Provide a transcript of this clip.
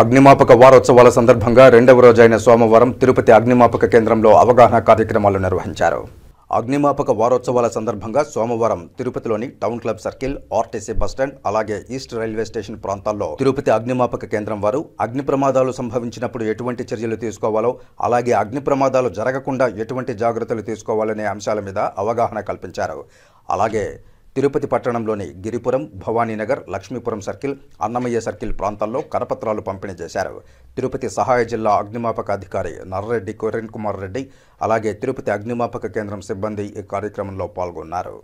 అగ్నిమాపక వారోత్సవాల సందర్భంగా రెండవ రోజైన సోమవారం తిరుపతి అగ్నిమాపక కేంద్రంలో అవగాహన కార్యక్రమాలు నిర్వహించారు అగ్నిమాపక వారోత్సవాల సందర్భంగా సోమవారం తిరుపతిలోని town club circle RTC bus stand అలాగే ఈస్ట్ రైల్వే స్టేషన్ ప్రాంతాల్లో తిరుపతి అగ్నిమాపక కేంద్రం వారు అగ్ని ప్రమాదాలు సంభవించినప్పుడు ఎటువంటి చర్యలు తీసుకోవాలో అలాగే అగ్ని ప్రమాదాలు జరగకుండా ఎటువంటి జాగ్రత్తలు తీసుకోవాలనే అంశాల మీద అవగాహన కల్పించారు అలాగే తిరుపతి పట్టణంలోని గిరిపురం భవానీనగర్ లక్ష్మీపురం సర్కిల్ అన్నమయ్య సర్కిల్ ప్రాంతాల్లో కరపత్రాలు పంపిణీ చేశారు తిరుపతి సహాయ జిల్లా అగ్నిమాపక అధికారి నర్రెడ్డి కిరణ్ కుమార్ రెడ్డి అలాగే తిరుపతి అగ్నిమాపక కేంద్రం సిబ్బంది ఈ కార్యక్రమంలో పాల్గొన్నారు